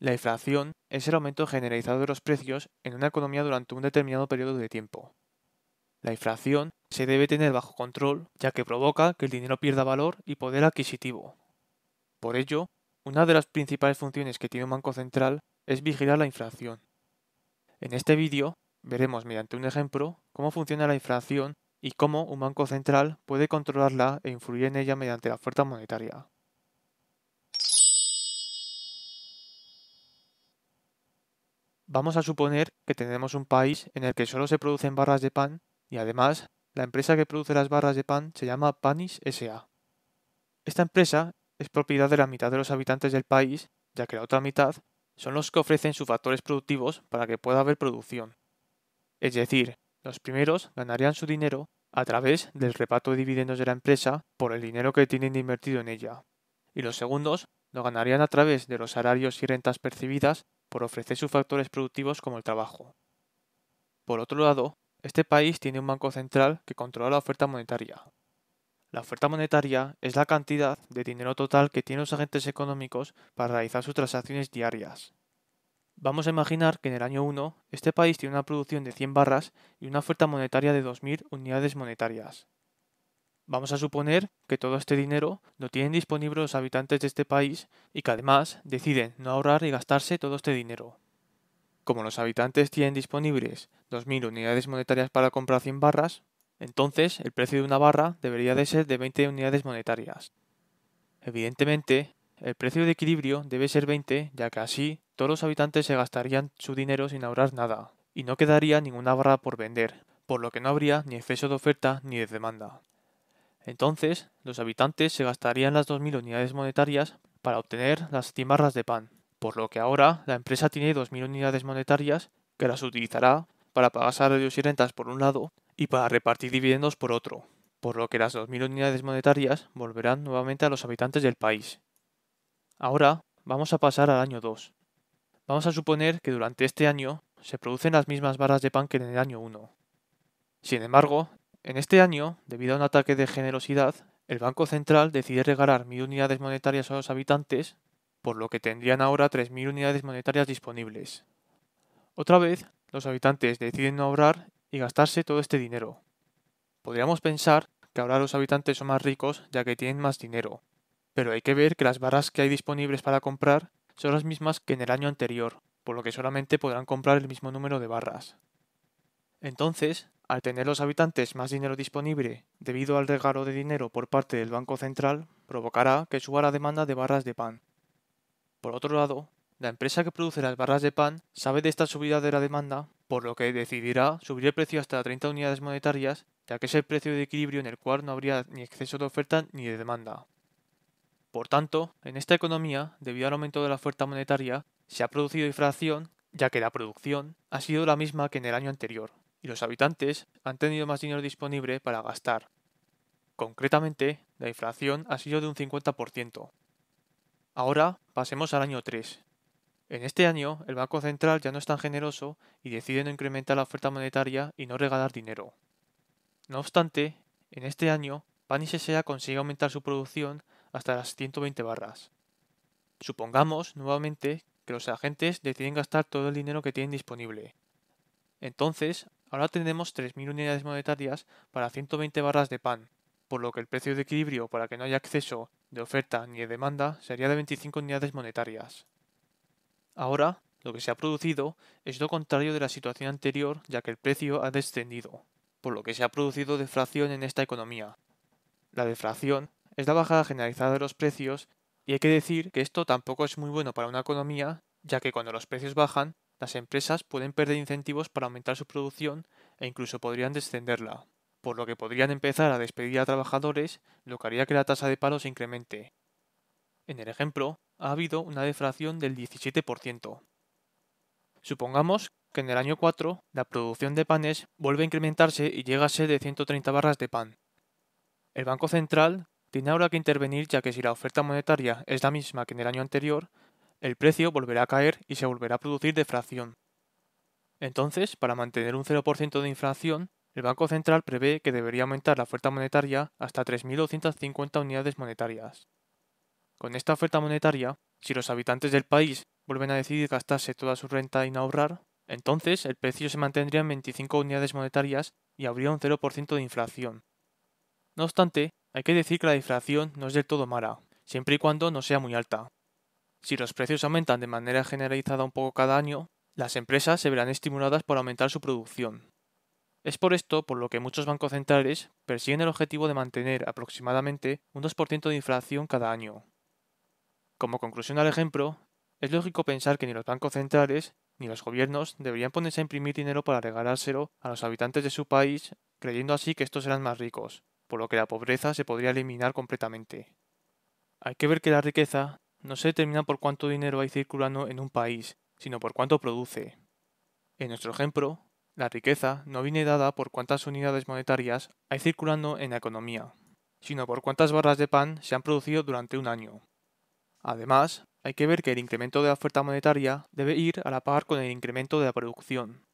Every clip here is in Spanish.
La inflación es el aumento generalizado de los precios en una economía durante un determinado periodo de tiempo. La inflación se debe tener bajo control ya que provoca que el dinero pierda valor y poder adquisitivo. Por ello, una de las principales funciones que tiene un banco central es vigilar la inflación. En este vídeo veremos mediante un ejemplo cómo funciona la inflación y cómo un banco central puede controlarla e influir en ella mediante la oferta monetaria. Vamos a suponer que tenemos un país en el que solo se producen barras de pan y además la empresa que produce las barras de pan se llama Panis SA. Esta empresa es propiedad de la mitad de los habitantes del país, ya que la otra mitad son los que ofrecen sus factores productivos para que pueda haber producción. Es decir, los primeros ganarían su dinero a través del reparto de dividendos de la empresa por el dinero que tienen invertido en ella, y los segundos lo ganarían a través de los salarios y rentas percibidas por ofrecer sus factores productivos como el trabajo. Por otro lado, este país tiene un banco central que controla la oferta monetaria. La oferta monetaria es la cantidad de dinero total que tienen los agentes económicos para realizar sus transacciones diarias. Vamos a imaginar que en el año 1 este país tiene una producción de 100 barras y una oferta monetaria de 2.000 unidades monetarias. Vamos a suponer que todo este dinero lo tienen disponible los habitantes de este país y que además deciden no ahorrar y gastarse todo este dinero. Como los habitantes tienen disponibles 2.000 unidades monetarias para comprar 100 barras, entonces el precio de una barra debería de ser de 20 unidades monetarias. Evidentemente, el precio de equilibrio debe ser 20, ya que así todos los habitantes se gastarían su dinero sin ahorrar nada, y no quedaría ninguna barra por vender, por lo que no habría ni exceso de oferta ni de demanda. Entonces, los habitantes se gastarían las 2.000 unidades monetarias para obtener las barras de pan, por lo que ahora la empresa tiene 2.000 unidades monetarias que las utilizará para pagar salarios y rentas por un lado y para repartir dividendos por otro, por lo que las 2.000 unidades monetarias volverán nuevamente a los habitantes del país. Ahora vamos a pasar al año 2. Vamos a suponer que durante este año se producen las mismas barras de pan que en el año 1. Sin embargo, en este año, debido a un ataque de generosidad, el Banco Central decide regalar mil unidades monetarias a los habitantes, por lo que tendrían ahora 3.000 unidades monetarias disponibles. Otra vez, los habitantes deciden no ahorrar y gastarse todo este dinero. Podríamos pensar que ahora los habitantes son más ricos ya que tienen más dinero, pero hay que ver que las barras que hay disponibles para comprar son las mismas que en el año anterior, por lo que solamente podrán comprar el mismo número de barras. Entonces, al tener los habitantes más dinero disponible debido al regalo de dinero por parte del Banco Central, provocará que suba la demanda de barras de pan. Por otro lado, la empresa que produce las barras de pan sabe de esta subida de la demanda, por lo que decidirá subir el precio hasta 30 unidades monetarias, ya que es el precio de equilibrio en el cual no habría ni exceso de oferta ni de demanda. Por tanto, en esta economía, debido al aumento de la oferta monetaria, se ha producido inflación, ya que la producción ha sido la misma que en el año anterior y los habitantes han tenido más dinero disponible para gastar. Concretamente, la inflación ha sido de un 50%. Ahora pasemos al año 3. En este año, el Banco Central ya no es tan generoso y decide no incrementar la oferta monetaria y no regalar dinero. No obstante, en este año, Pan y consigue aumentar su producción hasta las 120 barras. Supongamos, nuevamente, que los agentes deciden gastar todo el dinero que tienen disponible. Entonces, Ahora tenemos 3.000 unidades monetarias para 120 barras de pan, por lo que el precio de equilibrio para que no haya acceso de oferta ni de demanda sería de 25 unidades monetarias. Ahora, lo que se ha producido es lo contrario de la situación anterior, ya que el precio ha descendido, por lo que se ha producido deflación en esta economía. La deflación es la bajada generalizada de los precios, y hay que decir que esto tampoco es muy bueno para una economía, ya que cuando los precios bajan, las empresas pueden perder incentivos para aumentar su producción e incluso podrían descenderla, por lo que podrían empezar a despedir a trabajadores, lo que haría que la tasa de paro se incremente. En el ejemplo, ha habido una deflación del 17%. Supongamos que en el año 4 la producción de panes vuelve a incrementarse y llega a ser de 130 barras de pan. El Banco Central tiene ahora que intervenir ya que si la oferta monetaria es la misma que en el año anterior, el precio volverá a caer y se volverá a producir deflación. Entonces, para mantener un 0% de inflación, el Banco Central prevé que debería aumentar la oferta monetaria hasta 3.250 unidades monetarias. Con esta oferta monetaria, si los habitantes del país vuelven a decidir gastarse toda su renta y no ahorrar, entonces el precio se mantendría en 25 unidades monetarias y habría un 0% de inflación. No obstante, hay que decir que la deflación no es del todo mala, siempre y cuando no sea muy alta. Si los precios aumentan de manera generalizada un poco cada año, las empresas se verán estimuladas por aumentar su producción. Es por esto por lo que muchos bancos centrales persiguen el objetivo de mantener aproximadamente un 2% de inflación cada año. Como conclusión al ejemplo, es lógico pensar que ni los bancos centrales ni los gobiernos deberían ponerse a imprimir dinero para regalárselo a los habitantes de su país, creyendo así que estos serán más ricos, por lo que la pobreza se podría eliminar completamente. Hay que ver que la riqueza no se determina por cuánto dinero hay circulando en un país, sino por cuánto produce. En nuestro ejemplo, la riqueza no viene dada por cuántas unidades monetarias hay circulando en la economía, sino por cuántas barras de pan se han producido durante un año. Además, hay que ver que el incremento de la oferta monetaria debe ir a la par con el incremento de la producción.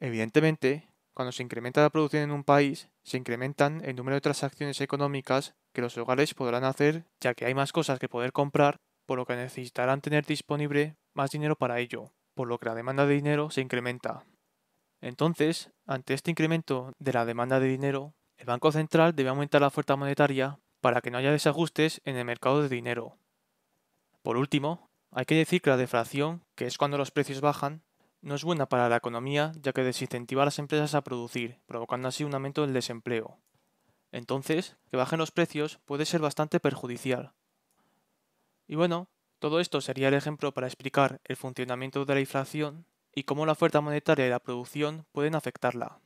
Evidentemente, cuando se incrementa la producción en un país, se incrementan el número de transacciones económicas que los hogares podrán hacer, ya que hay más cosas que poder comprar por lo que necesitarán tener disponible más dinero para ello, por lo que la demanda de dinero se incrementa. Entonces, ante este incremento de la demanda de dinero, el Banco Central debe aumentar la oferta monetaria para que no haya desajustes en el mercado de dinero. Por último, hay que decir que la deflación, que es cuando los precios bajan, no es buena para la economía ya que desincentiva a las empresas a producir, provocando así un aumento del desempleo. Entonces, que bajen los precios puede ser bastante perjudicial, y bueno, todo esto sería el ejemplo para explicar el funcionamiento de la inflación y cómo la oferta monetaria y la producción pueden afectarla.